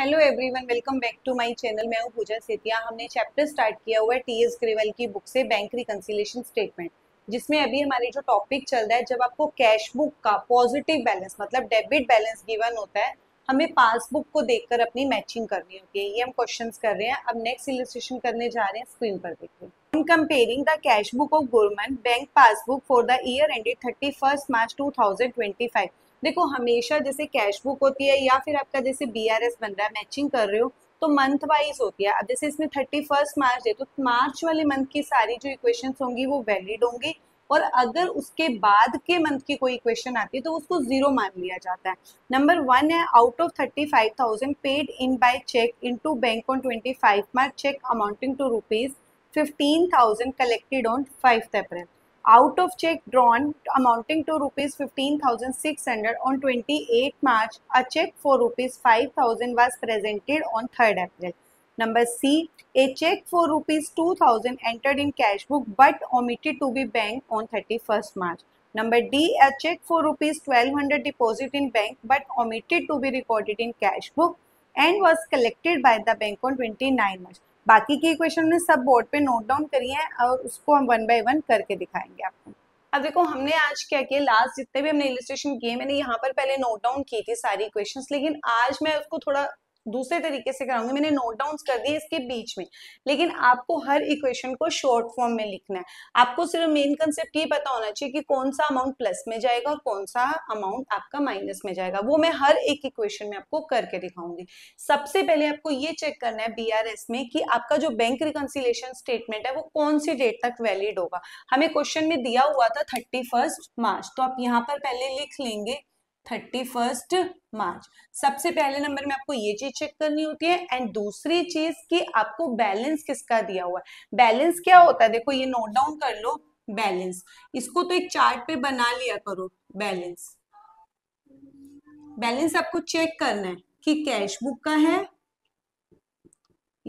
hello everyone welcome back to my channel मैं हूं पूजा सेतिया हमने चैप्टर स्टार्ट किया हुआ है टी एस ग्रेवल की बुक से बैंक रिकन्सिलेशन स्टेटमेंट जिसमें अभी हमारे जो टॉपिक चल रहा है जब आपको कैश बुक का पॉजिटिव बैलेंस मतलब डेबिट बैलेंस गिवन होता है हमें पासबुक को देखकर अपनी मैचिंग करनी होती है ये हम क्वेश्चन कर रहे हैं अब नेक्स्ट इलिस्ट्रेशन करने जा रहे हैं स्क्रीन पर देखिए in comparing the cash book of government bank passbook for the year ended thirty March two देखो हमेशा जैसे कैश बुक होती है या फिर आपका जैसे बी आर एस बन रहा है मैचिंग कर रहे हो तो मंथ वाइज होती है अब जैसे इसमें थर्टी फर्स्ट मार्च है तो मार्च वाले मंथ की सारी जो इक्वेशन होंगी वो वैलिड होंगी और अगर उसके बाद के मंथ की कोई इक्वेशन आती है तो उसको जीरो मान लिया जाता है नंबर वन है out of thirty five thousand paid in by cheque into bank on twenty five March cheque amounting to rupees fifteen thousand collected on five April out of cheque drawn amounting to rupees 15600 on 28 march a cheque for rupees 5000 was presented on 3rd april number c a cheque for rupees 2000 entered in cash book but omitted to be banked on 31st march number d a cheque for rupees 1200 deposit in bank but omitted to be recorded in cash book and was collected by the bank on 29 march बाकी के equation हमने सब board पे note down करी है और उसको हम वन बाय वन करके दिखाएंगे आपको अब देखो हमने आज क्या किया लास्ट जितने भी हमने इलिस्ट्रेशन किए मैंने यहाँ पर पहले नोट डाउन की थी सारी इक्वेशंस लेकिन आज मैं उसको थोड़ा दूसरे तरीके से कराऊंगी मैंने नोट डाउन कर दिए इसके बीच में लेकिन आपको हर इक्वेशन को शॉर्ट फॉर्म में लिखना है आपको सिर्फ मेन कंसेप्ट ये पता होना चाहिए कि कौन सा अमाउंट प्लस में जाएगा और कौन सा अमाउंट आपका माइनस में जाएगा वो मैं हर एक इक्वेशन में आपको करके दिखाऊंगी सबसे पहले आपको ये चेक करना है बी में कि आपका जो बैंक रिकन्सिलेशन स्टेटमेंट है वो कौन सी डेट तक वैलिड होगा हमें क्वेश्चन में दिया हुआ था थर्टी मार्च तो आप यहाँ पर पहले लिख लेंगे थर्टी फर्स्ट मार्च सबसे पहले नंबर में आपको ये चीज चेक करनी होती है एंड दूसरी चीज कि आपको बैलेंस किसका दिया हुआ है बैलेंस क्या होता है देखो ये नोट डाउन कर लो बैलेंस इसको तो एक चार्ट पे बना लिया करो बैलेंस बैलेंस आपको चेक करना है कि कैश बुक का है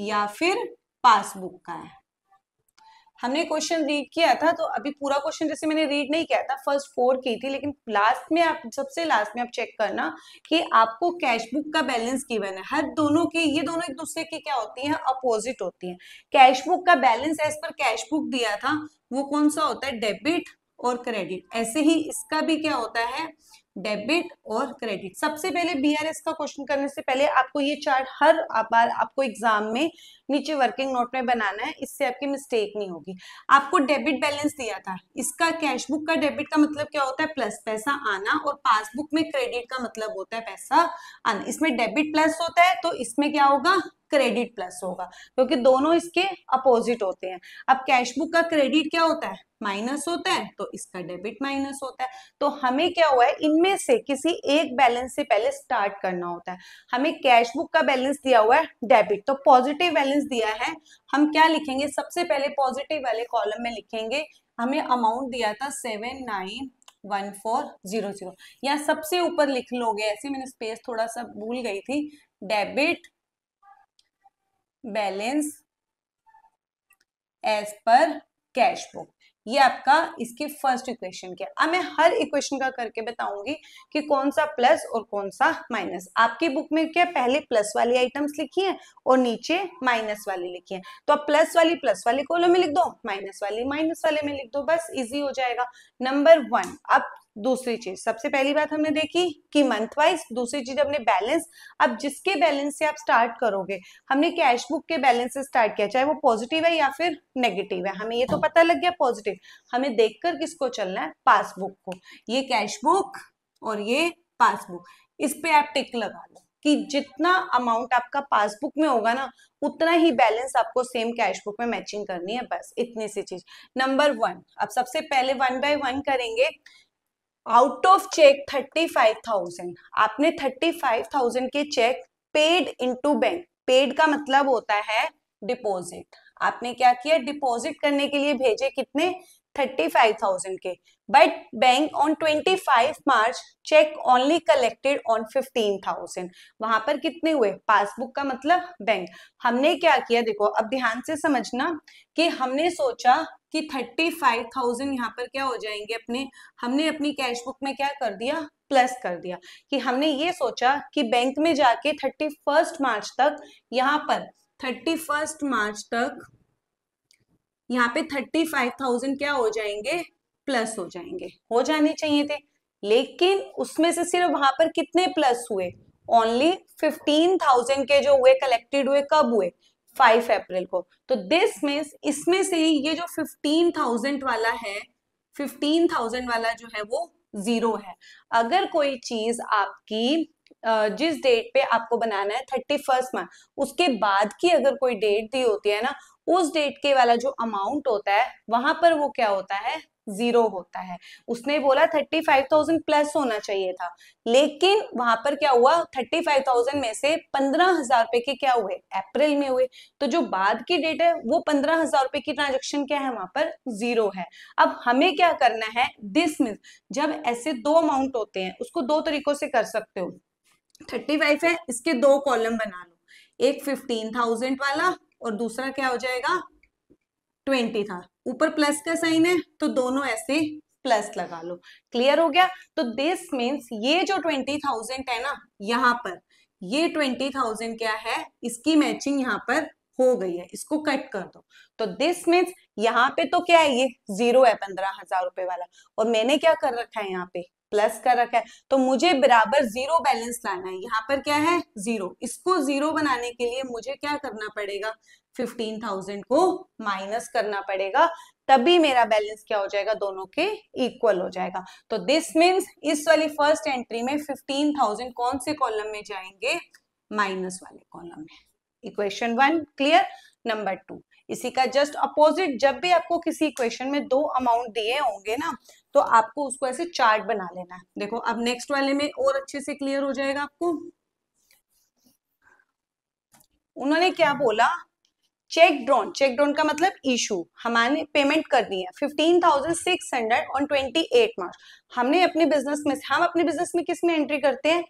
या फिर पासबुक का है हमने क्वेश्चन रीड किया था तो अभी पूरा क्वेश्चन जैसे मैंने रीड नहीं किया था फर्स्ट फोर की थी लेकिन लास्ट में आप सबसे लास्ट में आप चेक करना कि आपको कैश बुक का बैलेंस गिवन है हर दोनों के ये दोनों एक दूसरे की क्या होती है अपोजिट होती है कैश बुक का balance as per cash book दिया था वो कौन सा होता है डेबिट और क्रेडिट ऐसे ही इसका भी क्या होता है डेबिट और क्रेडिट सबसे पहले बीआरएस का क्वेश्चन करने से पहले आपको ये चार्ट हर बार आपको एग्जाम में नीचे वर्किंग नोट में बनाना है इससे आपकी मिस्टेक नहीं होगी आपको डेबिट बैलेंस दिया था इसका कैश बुक का डेबिट का मतलब क्या होता है प्लस पैसा आना और पासबुक में क्रेडिट का मतलब होता है पैसा आना इसमें डेबिट प्लस होता है तो इसमें क्या होगा क्रेडिट प्लस होगा क्योंकि दोनों इसके अपोजिट होते हैं अब कैश बुक का क्रेडिट क्या होता है माइनस होता है तो इसका डेबिट माइनस होता है तो हमें क्या हुआ है इनमें से किसी एक बैलेंस से पहले स्टार्ट करना होता है हमें कैश बुक का बैलेंस दिया हुआ है डेबिट तो पॉजिटिव बैलेंस दिया है हम क्या लिखेंगे सबसे पहले पॉजिटिव वाले कॉलम में लिखेंगे हमें अमाउंट दिया था seven nine one four zero zero या सबसे ऊपर लिख लोगे ऐसे मैंने स्पेस थोड़ा सा भूल गई थी debit balance as per cash book ये आपका इसकी फर्स्ट इक्वेशन के अब मैं हर इक्वेशन का करके बताऊंगी कि कौन सा प्लस और कौन सा माइनस आपकी बुक में क्या पहले प्लस वाली आइटम्स लिखी है और नीचे माइनस वाली लिखी है तो आप प्लस वाली प्लस वाले कॉलम में लिख दो माइनस वाली माइनस वाले में लिख दो बस इजी हो जाएगा नंबर वन अब दूसरी चीज सबसे पहली बात हमने देखी कि मंथ वाइज दूसरी चीज हमने बैलेंस अब जिसके बैलेंस से आप स्टार्ट करोगे हमने कैश बुक के बैलेंस से स्टार्ट किया चाहे वो पॉजिटिव है या फिर नेगेटिव है हमें ये तो पता लग गया पॉजिटिव हमें देखकर किसको चलना है पासबुक को ये कैश बुक और ये पासबुक इस पे आप टिक लगा लो कि जितना अमाउंट आपका पासबुक में होगा ना उतना ही बैलेंस आपको सेम कैश बुक में मैचिंग करनी है बस इतनी सी चीज नंबर वन अब सबसे पहले वन बाय वन करेंगे out of cheque thirty five thousand आपने थर्टी फाइव थाउजेंड के cheque paid into bank paid का मतलब होता है डिपॉजिट आपने क्या किया डिपॉजिट करने के लिए भेजे कितने 35,000 के but bank on 25 March check only collected on 15,000 वहां पर कितने हुए पासबुक का मतलब बैंक हमने क्या किया देखो अब ध्यान से समझना कि हमने सोचा कि 35,000 यहाँ पर क्या हो जाएंगे अपने हमने अपनी कैश बुक में क्या कर दिया प्लस कर दिया कि हमने ये सोचा कि बैंक में जाके थर्टी फर्स्ट मार्च तक यहाँ पर थर्टी फर्स्ट मार्च तक यहाँ पे थर्टी फाइव थाउजेंड क्या हो जाएंगे प्लस हो जाएंगे हो जाने चाहिए थे लेकिन उसमें से सिर्फ वहां पर कितने प्लस हुए ओनली फिफ्टीन थाउजेंड के जो हुए कलेक्टेड हुए कब हुए फाइव अप्रैल को तो दिस मीन्स इसमें से ही ये जो फिफ्टीन थाउजेंड वाला है फिफ्टीन थाउजेंड वाला जो है वो जीरो है अगर कोई चीज आपकी जिस डेट पे आपको बनाना है थर्टी फर्स्ट मार्च उसके बाद की अगर कोई डेट दी होती है ना उस डेट के वाला जो अमाउंट होता है वहां पर वो क्या होता है जीरो होता है उसने बोला थर्टी फाइव थाउजेंड प्लस होना चाहिए था लेकिन वहां पर क्या हुआ थर्टी फाइव थाउजेंड में से पंद्रह हजार रुपए के क्या हुए अप्रैल में हुए तो जो बाद की डेट है वो पंद्रह हजार रुपए की ट्रांजेक्शन क्या है वहां पर जीरो है अब हमें क्या करना है दिस मीन जब ऐसे दो अमाउंट होते हैं उसको दो तरीकों से कर सकते हो थर्टी फाइव है इसके दो कॉलम बना लो एक फिफ्टीन थाउजेंड वाला और दूसरा क्या हो जाएगा ट्वेंटी था ऊपर प्लस का साइन है तो दोनों ऐसे प्लस लगा लो क्लियर हो गया तो दिस मीन्स ये जो ट्वेंटी थाउजेंड है ना यहाँ पर ये ट्वेंटी थाउजेंड क्या है इसकी मैचिंग यहाँ पर हो गई है इसको कट कर दो तो दिस मीन्स यहाँ पे तो क्या है ये जीरो है पंद्रह हजार रुपए वाला और मैंने क्या कर रखा है यहाँ पे प्लस कर रखा है तो मुझे बराबर जीरो बैलेंस लाना है यहाँ पर क्या है जीरो इसको जीरो बनाने के लिए मुझे क्या करना पड़ेगा फिफ्टीन थाउजेंड को माइनस करना पड़ेगा तभी मेरा बैलेंस क्या हो जाएगा दोनों के इक्वल हो जाएगा तो दिस मीन्स इस वाली फर्स्ट एंट्री में फिफ्टीन थाउजेंड कौन से कॉलम में जाएंगे माइनस वाले कॉलम में equation one clear number two इसी का जस्ट अपोजिट जब भी आपको किसी क्वेश्चन में दो अमाउंट दिए होंगे ना तो आपको उसको ऐसे चार्ट बना लेना है देखो अब नेक्स्ट वाले में और अच्छे से क्लियर हो जाएगा आपको उन्होंने क्या बोला चेक ड्रॉन चेक ड्रॉन का मतलब इशू हमारे पेमेंट करनी है fifteen thousand six hundred on twenty eight March हमने अपने बिजनेस में हम अपने बिजनेस में किस में एंट्री करते हैं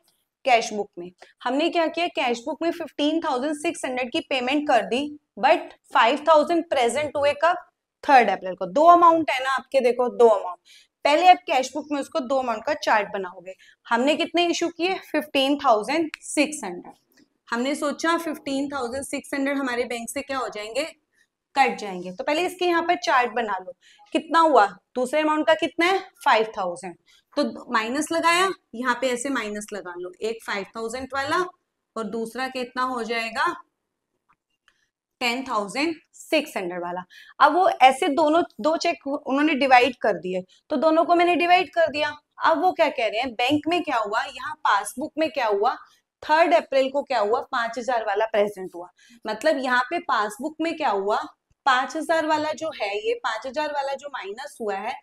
कैश बुक में हमने क्या किया कैश बुक में फिफ्टीन थाउजेंड सिक्स हंड्रेड की पेमेंट कर दी बट फाइव थाउजेंड प्रेजेंट हुए कब थर्ड अप्रैल को दो अमाउंट है ना आपके देखो दो अमाउंट पहले आप कैश बुक में उसको दो अमाउंट का चार्ट बनाओगे हमने कितने इशू किए फिफ्टीन थाउजेंड सिक्स हंड्रेड हमने सोचा फिफ्टीन थाउजेंड सिक्स हंड्रेड हमारे बैंक से क्या हो जाएंगे कट जाएंगे तो पहले इसके यहाँ पर चार्ट बना लो कितना हुआ दूसरे अमाउंट का कितना है फाइव थाउजेंड तो माइनस लगाया यहाँ पे ऐसे माइनस लगा लो एक फाइव थाउजेंड वाला और दूसरा कितना हो जाएगा टेन थाउजेंड सिक्स हंड्रेड वाला अब वो ऐसे दोनों दो चेक उन्होंने डिवाइड कर दिए तो दोनों को मैंने डिवाइड कर दिया अब वो क्या कह रहे हैं बैंक में क्या हुआ यहाँ पासबुक में क्या हुआ थर्ड अप्रैल को क्या हुआ पांच हजार वाला प्रेजेंट हुआ मतलब यहाँ पे पासबुक में क्या हुआ पांच हजार वाला जो है ये पांच हजार वाला जो माइनस हुआ है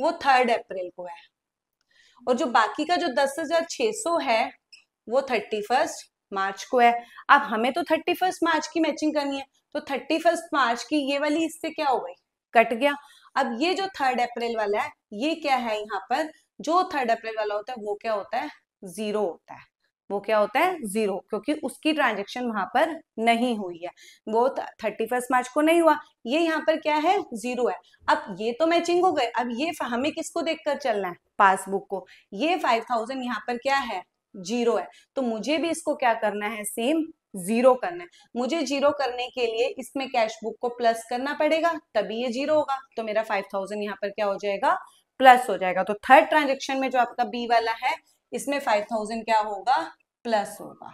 वो थर्ड अप्रैल को है और जो बाकी का जो दस हजार छह सौ है वो थर्टी फर्स्ट मार्च को है अब हमें तो थर्टी फर्स्ट मार्च की मैचिंग करनी है तो थर्टी फर्स्ट मार्च की ये वाली इससे क्या हो गई कट गया अब ये जो थर्ड अप्रैल वाला है ये क्या है यहाँ पर जो थर्ड अप्रैल वाला होता है वो क्या होता है जीरो होता है वो क्या होता है जीरो क्योंकि उसकी ट्रांजेक्शन वहां पर नहीं हुई है वो थर्टी फर्स्ट मार्च को नहीं हुआ ये यहाँ पर क्या है जीरो है अब ये तो मैचिंग हो गए अब ये हमें किसको देखकर चलना है पासबुक को ये फाइव थाउजेंड यहाँ पर क्या है जीरो है तो मुझे भी इसको क्या करना है सेम जीरो करना है मुझे जीरो करने के लिए इसमें कैश बुक को प्लस करना पड़ेगा तभी ये जीरो होगा तो मेरा फाइव थाउजेंड यहाँ पर क्या हो जाएगा प्लस हो जाएगा तो थर्ड ट्रांजेक्शन में जो आपका बी वाला है इसमें फाइव थाउजेंड क्या होगा प्लस होगा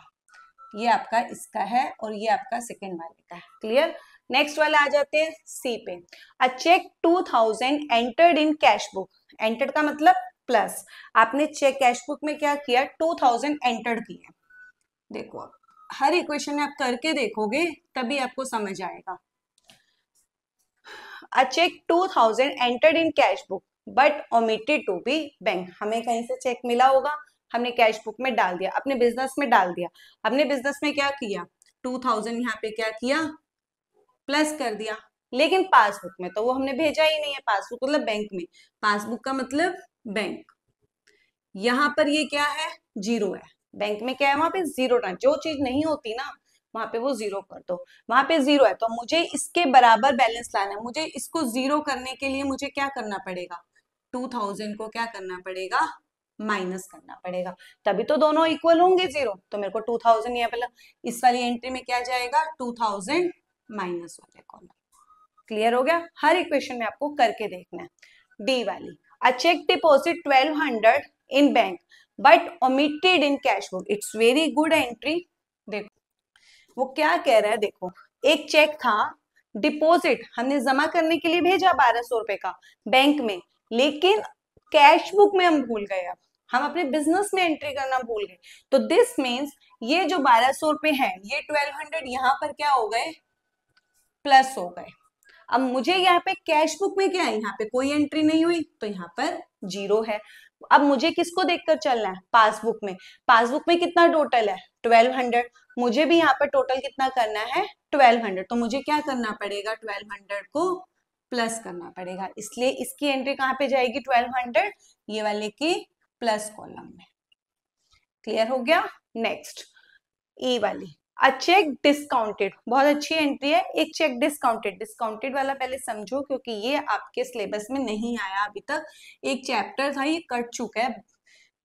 ये आपका इसका है और ये आपका सेकेंड वाले का है क्लियर नेक्स्ट वाला आ जाते हैं C pay a cheque two thousand entered in cash book entered का मतलब प्लस आपने चेक कैश बुक में क्या किया टू थाउजेंड एंटर्ड किया देखो हर इक्वेशन में आप करके देखोगे तभी आपको समझ आएगा a cheque two thousand entered in cash book but omitted to be bank हमें कहीं से चेक मिला होगा हमने कैश बुक में डाल दिया अपने बिजनेस में डाल दिया हमने बिजनेस में क्या किया टू थाउजेंड यहाँ पे क्या किया प्लस कर दिया लेकिन पासबुक में तो वो हमने भेजा ही नहीं है पासबुक मतलब बैंक में पासबुक का मतलब बैंक यहाँ पर ये क्या है जीरो है बैंक में क्या है वहां पे जीरो ना जो चीज नहीं होती ना वहां पे वो जीरो कर दो वहां पे जीरो है तो मुझे इसके बराबर बैलेंस लाना है मुझे इसको जीरो करने के लिए मुझे क्या करना पड़ेगा टू थाउजेंड को क्या करना पड़ेगा माइनस करना पड़ेगा तभी तो दोनों इक्वल होंगे जीरो तो मेरे को टू थाउजेंड यहाँ पहला इस वाली एंट्री में क्या जाएगा टू थाउजेंड माइनस वाले कॉलम क्लियर हो गया हर इक्वेशन में आपको करके देखना है डी वाली a cheque deposit twelve hundred in bank but omitted in cash book it's very good entry देखो वो क्या कह रहा है देखो एक चेक था डिपॉजिट हमने जमा करने के लिए भेजा बारह सौ रुपए का बैंक में लेकिन कैश बुक में हम भूल गए अब हम अपने बिजनेस में एंट्री करना भूल गए तो दिस मीन्स ये जो बारह सौ रुपए है ये ट्वेल्व हंड्रेड यहाँ पर क्या हो गए प्लस हो गए अब मुझे यहाँ पे कैश बुक में क्या है यहाँ पे कोई एंट्री नहीं हुई तो यहाँ पर जीरो है अब मुझे किसको देखकर चलना है पासबुक में पासबुक में कितना टोटल है ट्वेल्व हंड्रेड मुझे भी यहाँ पर टोटल कितना करना है ट्वेल्व हंड्रेड तो मुझे क्या करना पड़ेगा ट्वेल्व हंड्रेड को प्लस करना पड़ेगा इसलिए इसकी एंट्री कहाँ पे जाएगी 1200 ये वाले की प्लस कॉलम में क्लियर हो गया नेक्स्ट ए वाली अ चेक डिस्काउंटेड बहुत अच्छी एंट्री है एक चेक डिस्काउंटेड डिस्काउंटेड वाला पहले समझो क्योंकि ये आपके सिलेबस में नहीं आया अभी तक एक चैप्टर था ये कट चुका है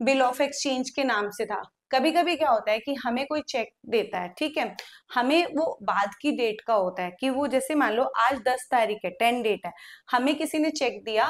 बिल ऑफ एक्सचेंज के नाम से था कभी कभी क्या होता है कि हमें कोई चेक देता है ठीक है हमें वो बाद की डेट का होता है कि वो जैसे मान लो आज दस तारीख है टेन डेट है हमें किसी ने चेक दिया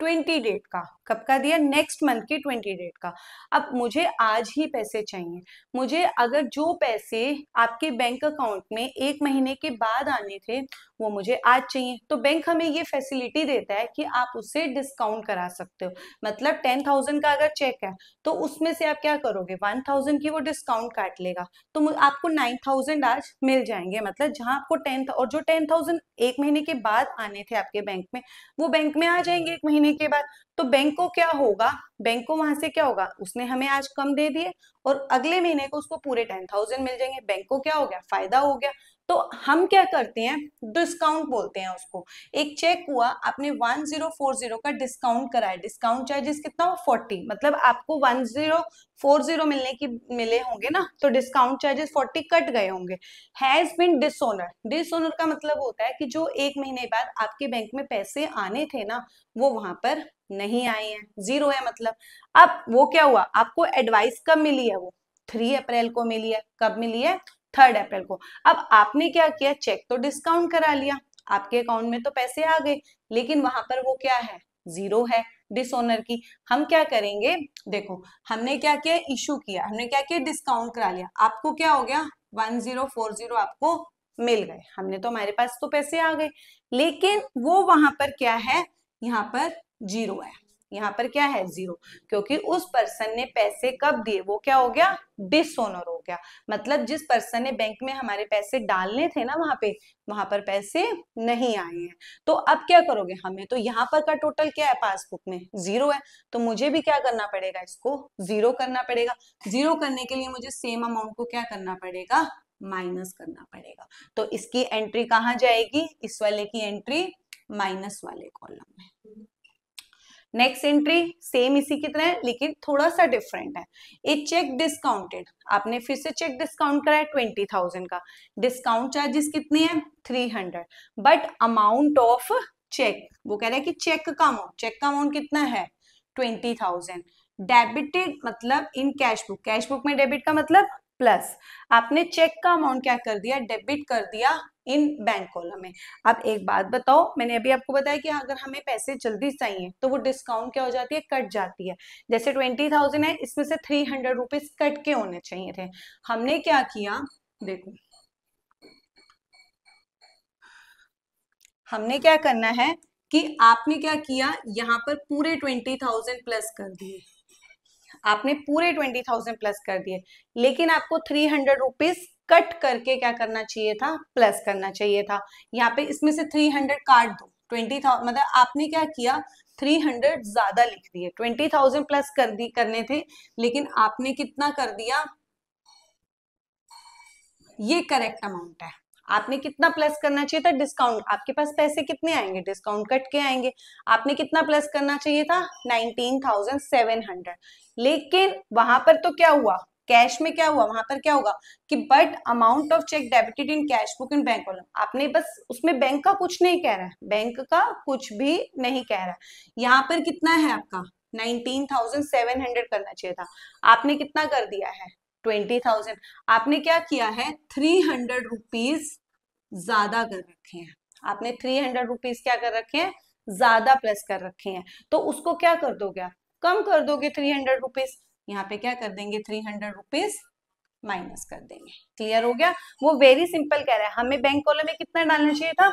ट्वेंटी डेट का कब का दिया नेक्स्ट मंथ के ट्वेंटी डेट का अब मुझे आज ही पैसे चाहिए मुझे अगर जो पैसे आपके बैंक अकाउंट में एक महीने के बाद आने थे वो मुझे आज चाहिए तो बैंक हमें ये फैसिलिटी देता है कि आप उसे डिस्काउंट करा सकते हो मतलब टेन थाउजेंड का अगर चेक है तो उसमें से आप क्या करोगे वन थाउजेंड की वो डिस्काउंट काट लेगा तो आपको नाइन थाउजेंड आज मिल जाएंगे मतलब जहां आपको टेन और जो टेन थाउजेंड एक महीने के बाद आने थे आपके बैंक में वो बैंक में आ जाएंगे एक महीने होने के बाद तो बैंक को क्या होगा बैंक को वहां से क्या होगा उसने हमें आज कम दे दिए और अगले महीने को उसको पूरे टेन थाउजेंड मिल जाएंगे बैंक को क्या हो गया फायदा हो गया तो हम क्या करते हैं डिस्काउंट बोलते हैं उसको एक चेक हुआ आपने 1040 का डिस्काउंट कराया डिस्काउंट चार्जेस कितना हो 40 मतलब आपको 1040 मिलने की मिले होंगे ना तो डिस्काउंट चार्जेस 40 कट गए होंगे हैज बिन डिसोनर डिसोनर का मतलब होता है कि जो एक महीने बाद आपके बैंक में पैसे आने थे ना वो वहां पर नहीं आए हैं जीरो है मतलब अब वो क्या हुआ आपको एडवाइस कब मिली है वो थ्री अप्रैल को मिली है कब मिली है थर्ड अप्रैल को अब आपने क्या किया चेक तो डिस्काउंट करा लिया आपके अकाउंट में तो पैसे आ गए लेकिन वहां पर वो क्या है जीरो है डिसोनर की हम क्या करेंगे देखो हमने क्या किया इशू किया हमने क्या किया डिस्काउंट करा लिया आपको क्या हो गया वन जीरो फोर जीरो आपको मिल गए हमने तो हमारे पास तो पैसे आ गए लेकिन वो वहां पर क्या है यहाँ पर जीरो है यहाँ पर क्या है जीरो क्योंकि उस पर्सन ने पैसे कब दिए वो क्या हो गया डिसोनर हो गया मतलब जिस पर्सन ने बैंक में हमारे पैसे डालने थे ना वहां पे वहां पर पैसे नहीं आए हैं तो अब क्या करोगे हमें तो यहाँ पर का टोटल क्या है पासबुक में जीरो है तो मुझे भी क्या करना पड़ेगा इसको जीरो करना पड़ेगा जीरो करने के लिए मुझे सेम अमाउंट को क्या करना पड़ेगा माइनस करना पड़ेगा तो इसकी एंट्री कहाँ जाएगी इस वाले की एंट्री माइनस वाले कॉलम में नेक्स्ट एंट्री सेम इसी की तरह है लेकिन थोड़ा सा डिफरेंट है ए चेक डिस्काउंटेड आपने फिर से चेक डिस्काउंट कराया ट्वेंटी थाउजेंड का डिस्काउंट चार्जेस कितनी है three hundred but amount of cheque वो कह रहा है कि चेक का अमाउंट चेक का अमाउंट कितना है ट्वेंटी थाउजेंड डेबिटेड मतलब in cash book cash book में डेबिट का मतलब प्लस आपने चेक का अमाउंट क्या कर दिया डेबिट कर दिया इन बैंक कॉलम में अब एक बात बताओ मैंने अभी आपको बताया कि अगर हमें पैसे जल्दी चाहिए तो वो डिस्काउंट क्या हो जाती है कट जाती है जैसे ट्वेंटी थाउजेंड है इसमें से थ्री हंड्रेड रुपीज कट के होने चाहिए थे हमने क्या किया देखो हमने क्या करना है कि आपने क्या किया यहाँ पर पूरे ट्वेंटी थाउजेंड प्लस कर दिए आपने पूरे ट्वेंटी थाउजेंड प्लस कर दिए लेकिन आपको थ्री हंड्रेड रुपीज कट करके क्या करना चाहिए था प्लस करना चाहिए था यहाँ पे इसमें से थ्री हंड्रेड काट दो ट्वेंटी थाउजेंड मतलब आपने क्या किया थ्री हंड्रेड ज्यादा लिख दिए ट्वेंटी थाउजेंड प्लस कर दी करने थे लेकिन आपने कितना कर दिया ये करेक्ट अमाउंट है आपने कितना प्लस करना चाहिए था डिस्काउंट आपके पास पैसे कितने आएंगे डिस्काउंट कट के आएंगे आपने कितना प्लस करना चाहिए था नाइनटीन थाउजेंड सेवन हंड्रेड लेकिन वहां पर तो क्या हुआ कैश में क्या हुआ वहां पर क्या होगा कि but amount of cheque debited in cash book in bank column आपने बस उसमें बैंक का कुछ नहीं कह रहा है बैंक का कुछ भी नहीं कह रहा है यहाँ पर कितना है आपका 19,700 करना चाहिए था आपने कितना कर दिया है ट्वेंटी थाउजेंड आपने क्या किया है थ्री हंड्रेड रुपीज ज्यादा कर रखे हैं आपने थ्री हंड्रेड रुपीज क्या कर रखे हैं ज्यादा प्लस कर रखे हैं तो उसको क्या कर दोगे आप कम कर दोगे थ्री हंड्रेड रुपीज यहाँ पे क्या कर देंगे थ्री हंड्रेड रुपीज माइनस कर देंगे क्लियर हो गया वो वेरी सिंपल कह रहा है हमें बैंक कॉलम में कितना डालना चाहिए था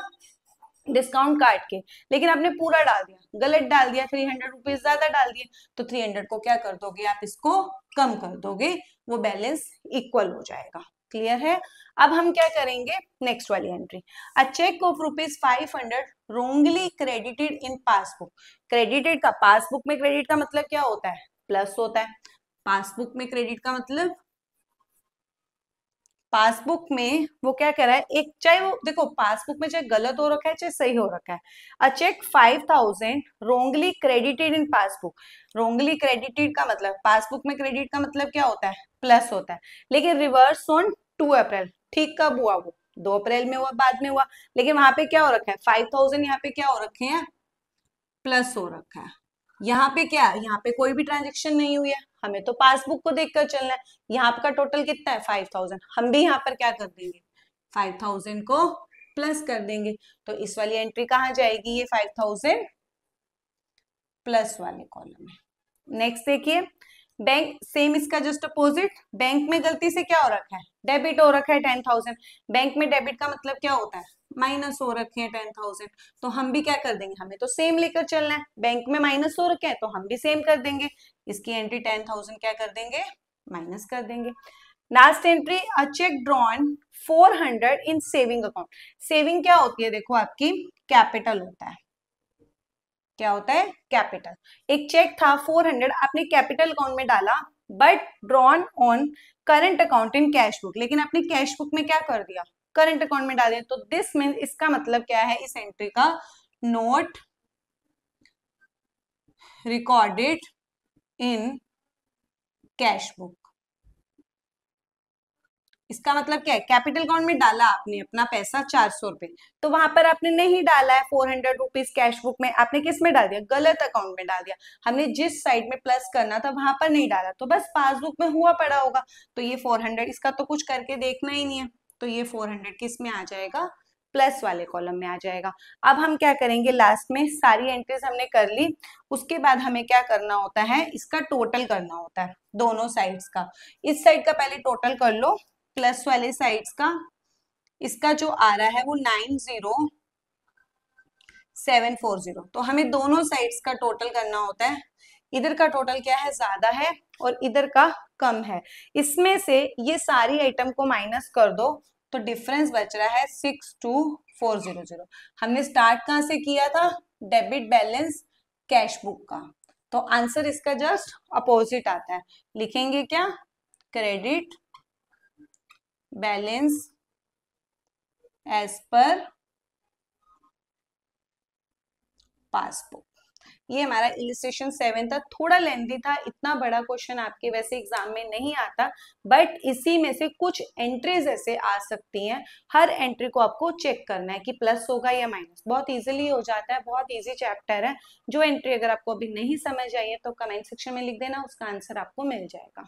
डिस्काउंट काट के लेकिन आपने पूरा डाल दिया गलत डाल दिया थ्री हंड्रेड रुपीज ज्यादा डाल दिए तो थ्री हंड्रेड को क्या कर दोगे आप इसको कम कर दोगे वो बैलेंस इक्वल हो जाएगा क्लियर है अब हम क्या करेंगे नेक्स्ट वाली entry a cheque of rupees five hundred wrongly credited in passbook credited का पासबुक में क्रेडिट का मतलब क्या होता है प्लस होता है पासबुक में क्रेडिट का मतलब पासबुक में वो क्या कह रहा है एक चाहे वो देखो पासबुक में चाहे गलत हो रखा है चाहे सही हो रखा है a cheque five thousand wrongly credited in passbook wrongly credited का मतलब पासबुक में क्रेडिट का मतलब क्या होता है प्लस होता है लेकिन रिवर्स ऑन टू अप्रैल ठीक कब हुआ वो दो अप्रैल में हुआ बाद में हुआ लेकिन वहां पे क्या हो रखा है फाइव थाउजेंड यहाँ पे क्या हो रखे हैं प्लस हो रखा है यहाँ पे क्या यहाँ पे कोई भी ट्रांजेक्शन नहीं हुई है हमें तो पासबुक को देखकर चलना है यहाँ आपका टोटल कितना है फाइव थाउजेंड हम भी यहाँ पर क्या कर देंगे फाइव थाउजेंड को प्लस कर देंगे तो इस वाली एंट्री कहाँ जाएगी ये फाइव थाउजेंड प्लस वाले कॉलम में नेक्स्ट देखिए बैंक सेम इसका जस्ट अपोजिट बैंक में गलती से क्या हो रखा है डेबिट हो रखा है टेन थाउजेंड बैंक में डेबिट का मतलब क्या होता है माइनस हो रखे हैं टेन थाउजेंड तो हम भी क्या कर देंगे हमें तो सेम लेकर चलना है बैंक में माइनस हो रखे हैं तो हम भी सेम कर देंगे इसकी एंट्री टेन थाउजेंड क्या कर देंगे माइनस कर देंगे last entry a cheque drawn four hundred in saving account saving क्या होती है देखो आपकी कैपिटल होता है क्या होता है कैपिटल एक चेक था फोर हंड्रेड आपने कैपिटल अकाउंट में डाला but drawn on current account in cash book लेकिन आपने कैश बुक में क्या कर दिया करंट अकाउंट में डालें तो दिस मीन इसका मतलब क्या है इस एंट्री का not recorded in cash book इसका मतलब क्या है कैपिटल अकाउंट में डाला आपने अपना पैसा चार सौ रुपए तो वहां पर आपने नहीं डाला है four hundred rupees cash book में आपने किस में डाल दिया गलत अकाउंट में डाल दिया हमने जिस साइड में प्लस करना था वहां पर नहीं डाला तो बस पासबुक में हुआ पड़ा होगा तो ये फोर हंड्रेड इसका तो कुछ करके देखना ही नहीं है तो ये फोर हंड्रेड किस में आ जाएगा प्लस वाले कॉलम में आ जाएगा अब हम क्या करेंगे लास्ट में सारी एंट्रीज हमने कर ली उसके बाद हमें क्या करना होता है इसका टोटल करना होता है दोनों साइड्स का इस साइड का पहले टोटल कर लो प्लस वाले साइड्स का इसका जो आ रहा है वो nine zero seven four zero तो हमें दोनों साइड्स का टोटल करना होता है इधर का टोटल क्या है ज्यादा है और इधर का कम है इसमें से ये सारी आइटम को माइनस कर दो तो डिफरेंस बच रहा है six two four zero zero हमने स्टार्ट कहां से किया था डेबिट बैलेंस कैश बुक का तो आंसर इसका जस्ट अपोजिट आता है लिखेंगे क्या credit balance as per passbook ये हमारा इलिस्ट्रेशन सेवन था थोड़ा लेंथी था इतना बड़ा क्वेश्चन आपके वैसे एग्जाम में नहीं आता बट इसी में से कुछ एंट्रीज ऐसे आ सकती हैं हर एंट्री को आपको चेक करना है कि प्लस होगा या माइनस बहुत इजीली हो जाता है बहुत इजी चैप्टर है जो एंट्री अगर आपको अभी नहीं समझ आई है तो कमेंट सेक्शन में लिख देना उसका आंसर आपको मिल जाएगा